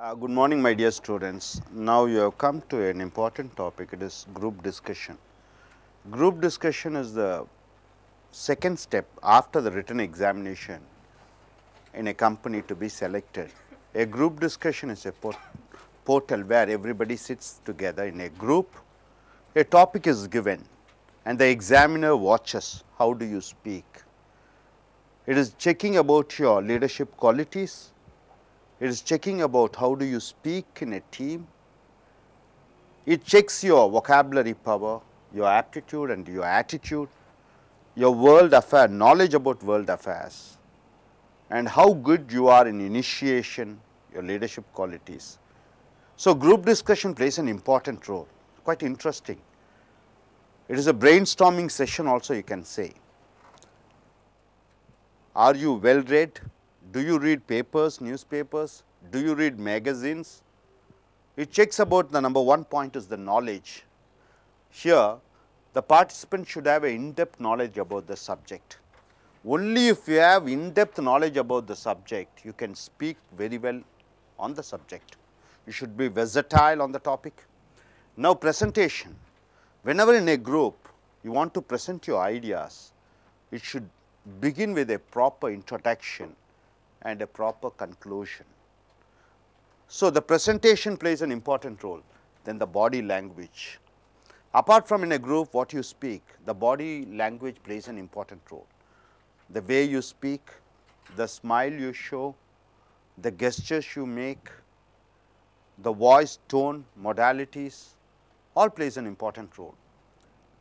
Uh, good morning, my dear students. Now you have come to an important topic. It is group discussion. Group discussion is the second step after the written examination in a company to be selected. A group discussion is a port portal where everybody sits together in a group. A topic is given and the examiner watches how do you speak. It is checking about your leadership qualities, it is checking about how do you speak in a team. It checks your vocabulary power, your aptitude and your attitude, your world affair, knowledge about world affairs and how good you are in initiation, your leadership qualities. So, group discussion plays an important role, quite interesting. It is a brainstorming session also you can say. Are you well read? Do you read papers, newspapers? Do you read magazines? It checks about the number one point is the knowledge. Here, the participant should have an in-depth knowledge about the subject. Only if you have in-depth knowledge about the subject, you can speak very well on the subject. You should be versatile on the topic. Now, presentation. Whenever in a group, you want to present your ideas, it should begin with a proper introduction and a proper conclusion. So, the presentation plays an important role than the body language. Apart from in a group what you speak, the body language plays an important role. The way you speak, the smile you show, the gestures you make, the voice, tone, modalities, all plays an important role.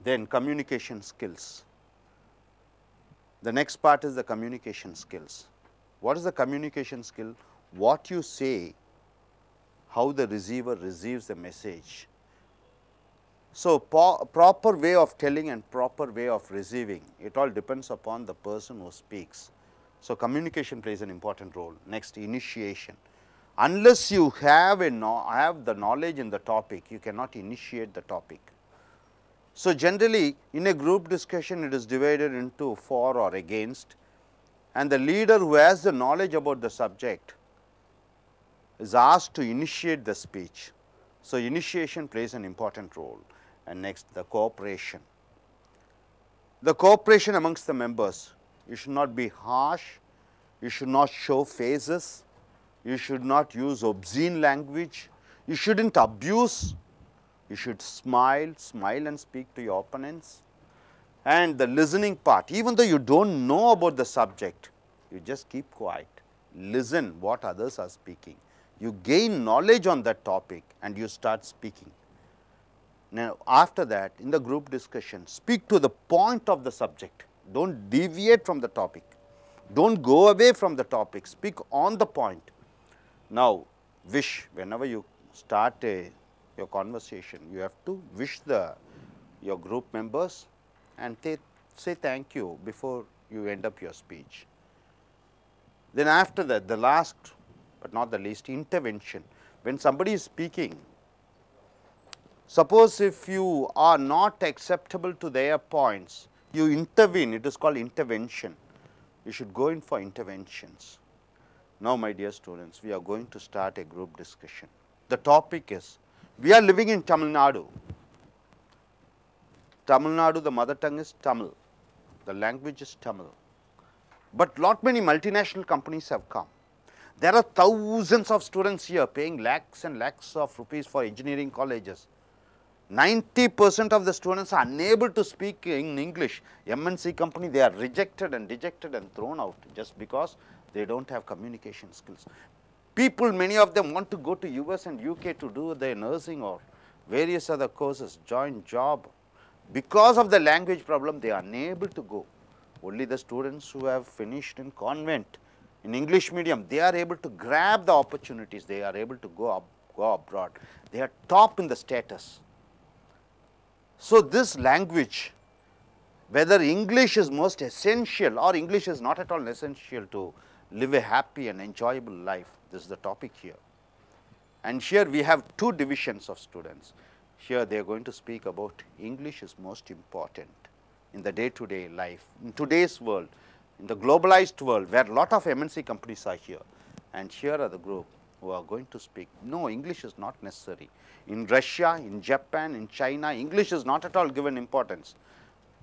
Then communication skills. The next part is the communication skills. What is the communication skill? What you say, how the receiver receives the message. So, proper way of telling and proper way of receiving, it all depends upon the person who speaks. So, communication plays an important role. Next, initiation. Unless you have, a have the knowledge in the topic, you cannot initiate the topic. So, generally in a group discussion, it is divided into for or against and the leader who has the knowledge about the subject is asked to initiate the speech. So, initiation plays an important role and next the cooperation. The cooperation amongst the members, you should not be harsh, you should not show faces, you should not use obscene language, you should not abuse, you should smile, smile and speak to your opponents, and the listening part, even though you do not know about the subject, you just keep quiet, listen what others are speaking. You gain knowledge on that topic and you start speaking. Now, after that in the group discussion, speak to the point of the subject, do not deviate from the topic, do not go away from the topic, speak on the point. Now, wish whenever you start a, your conversation, you have to wish the your group members and say thank you before you end up your speech. Then after that, the last but not the least intervention, when somebody is speaking, suppose if you are not acceptable to their points, you intervene, it is called intervention. You should go in for interventions. Now, my dear students, we are going to start a group discussion. The topic is, we are living in Tamil Nadu. Tamil Nadu, the mother tongue is Tamil, the language is Tamil. But lot many multinational companies have come. There are thousands of students here paying lakhs and lakhs of rupees for engineering colleges. 90 percent of the students are unable to speak in English. MNC company, they are rejected and rejected and thrown out just because they do not have communication skills. People, many of them want to go to US and UK to do their nursing or various other courses, joint job because of the language problem they are unable to go. Only the students who have finished in convent in English medium they are able to grab the opportunities they are able to go, up, go abroad they are top in the status. So, this language whether English is most essential or English is not at all essential to live a happy and enjoyable life this is the topic here. And here we have two divisions of students. Here they are going to speak about English is most important in the day-to-day life, in today's world, in the globalized world where a lot of MNC companies are here and here are the group who are going to speak. No, English is not necessary. In Russia, in Japan, in China, English is not at all given importance.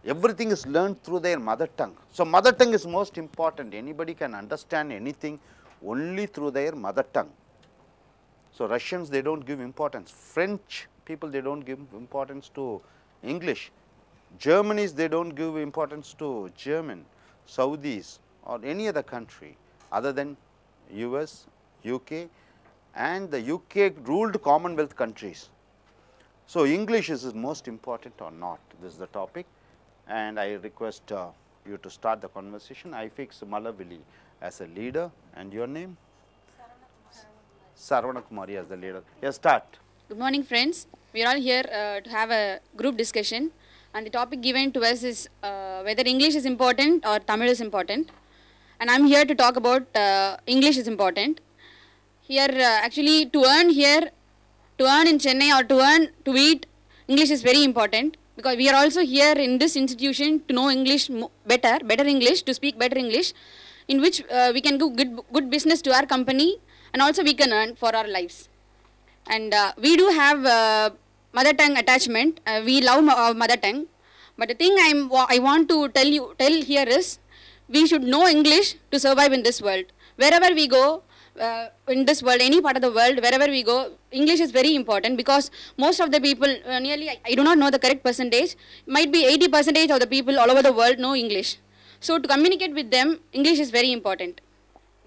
Everything is learned through their mother tongue. So, mother tongue is most important. Anybody can understand anything only through their mother tongue. So, Russians, they do not give importance. French people they don't give importance to English. Germanys they don't give importance to German, Saudis or any other country other than US, UK and the UK ruled commonwealth countries. So, English is most important or not this is the topic and I request uh, you to start the conversation. I fix Malavili as a leader and your name? Sarvanakumari as the leader. Yes, start. Good morning friends. We are all here uh, to have a group discussion and the topic given to us is uh, whether English is important or Tamil is important. And I'm here to talk about uh, English is important. Here uh, actually to earn here, to earn in Chennai or to earn to eat, English is very important because we are also here in this institution to know English better, better English, to speak better English in which uh, we can do good, good business to our company and also we can earn for our lives. And uh, we do have uh, mother tongue attachment. Uh, we love our mother tongue. But the thing I'm, I want to tell you, tell here is, we should know English to survive in this world. Wherever we go, uh, in this world, any part of the world, wherever we go, English is very important because most of the people, uh, nearly, I, I, do not know the correct percentage, might be 80 percentage of the people all over the world know English. So to communicate with them, English is very important.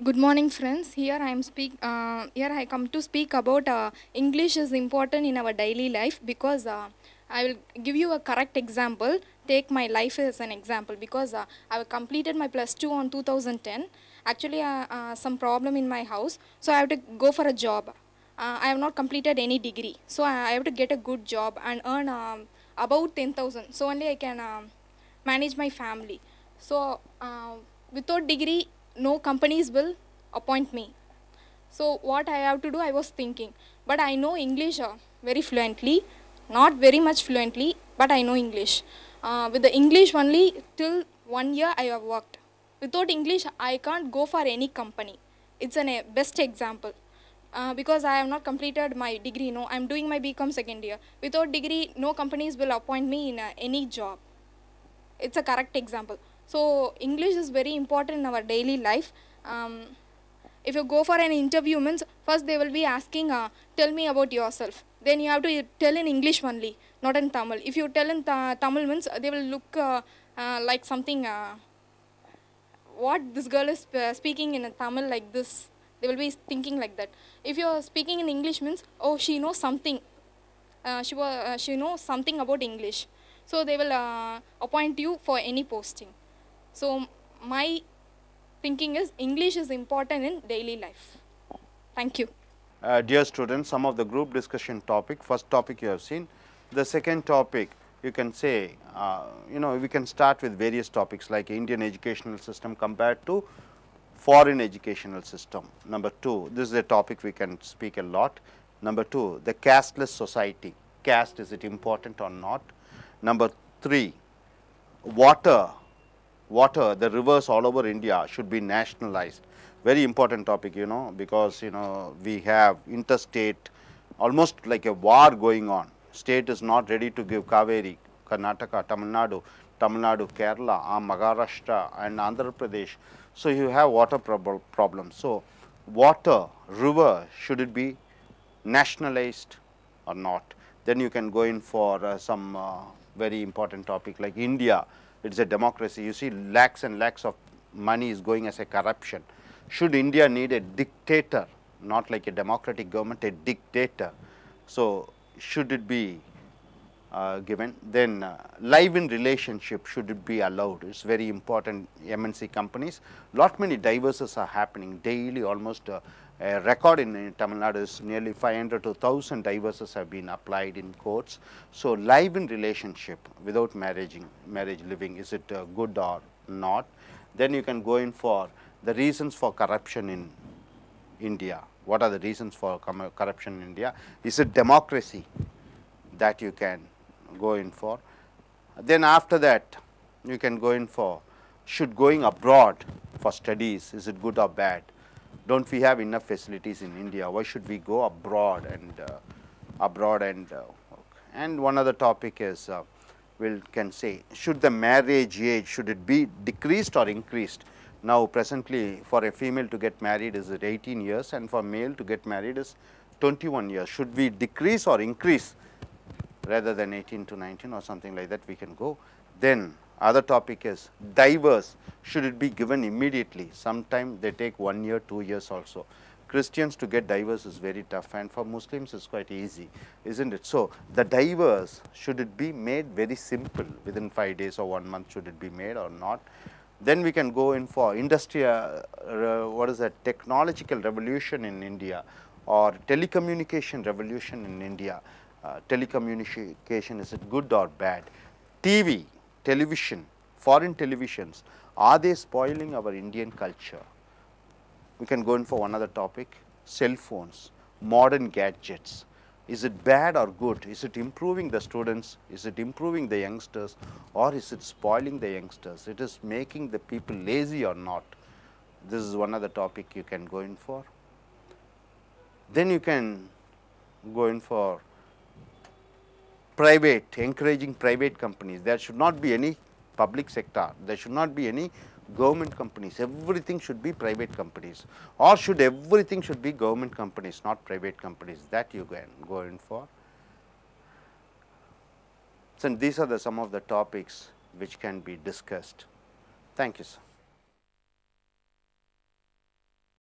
Good morning friends. Here I am speak uh, here I come to speak about uh, English is important in our daily life because uh, I will give you a correct example. Take my life as an example because uh, I have completed my plus 2 on 2010. Actually uh, uh, some problem in my house so I have to go for a job. I have not completed any degree so I have to get a good job and earn um, about 10,000 so only I can um, manage my family. So without degree no companies will appoint me. So what I have to do, I was thinking. But I know English uh, very fluently, not very much fluently, but I know English. Uh, with the English only, till one year I have worked. Without English, I can't go for any company. It's a best example. Uh, because I have not completed my degree, no, I'm doing my BCom second year. Without degree, no companies will appoint me in uh, any job. It's a correct example. So English is very important in our daily life. Um, if you go for an interview means first they will be asking uh, tell me about yourself then you have to tell in english only not in tamil if you tell in th tamil means they will look uh, uh, like something uh, what this girl is uh, speaking in a tamil like this they will be thinking like that if you are speaking in english means oh she knows something uh, she, she knows something about english so they will appoint you for any posting so my thinking is English is important in daily life. Thank you. Uh, dear students, some of the group discussion topic, first topic you have seen. The second topic you can say, uh, you know, we can start with various topics like Indian educational system compared to foreign educational system. Number two, this is a topic we can speak a lot. Number two, the casteless society. Caste, is it important or not? Number three, water water, the rivers all over India should be nationalized. Very important topic, you know, because, you know, we have interstate, almost like a war going on. State is not ready to give Kaveri, Karnataka, Tamil Nadu, Tamil Nadu, Kerala, uh, Maharashtra and Andhra Pradesh. So, you have water prob problems. So, water, river, should it be nationalized or not? Then you can go in for uh, some uh, very important topic like India it is a democracy. You see lakhs and lakhs of money is going as a corruption. Should India need a dictator, not like a democratic government, a dictator? So, should it be uh, given, then uh, live in relationship should it be allowed. It's very important MNC companies. Lot many divorces are happening daily almost uh, a record in, in, Tamil Nadu is nearly 500 to 1000 divorces have been applied in courts. So, live in relationship without marrying, marriage living, is it uh, good or not? Then you can go in for the reasons for corruption in India. What are the reasons for corruption in India? Is it democracy that you can go in for? Then after that, you can go in for should going abroad for studies, is it good or bad? don't we have enough facilities in India? Why should we go abroad and uh, abroad and uh, and one other topic is uh, we can say should the marriage age should it be decreased or increased? Now presently for a female to get married is 18 years and for male to get married is 21 years. Should we decrease or increase rather than 18 to 19 or something like that we can go then other topic is diverse. Should it be given immediately? Sometimes they take one year, two years also. Christians to get diverse is very tough and for Muslims it's quite easy, isn't it? So, the diverse, should it be made very simple within 5 days or 1 month should it be made or not? Then we can go in for industry, uh, what is that, technological revolution in India or telecommunication revolution in India. Uh, telecommunication, is it good or bad? TV, television, foreign televisions, are they spoiling our Indian culture? We can go in for one other topic, cell phones, modern gadgets. Is it bad or good? Is it improving the students? Is it improving the youngsters? Or is it spoiling the youngsters? It is making the people lazy or not? This is one other topic you can go in for. Then you can go in for private, encouraging private companies. There should not be any public sector, there should not be any government companies, everything should be private companies or should everything should be government companies, not private companies that you can go in for. So, these are the some of the topics which can be discussed. Thank you, sir.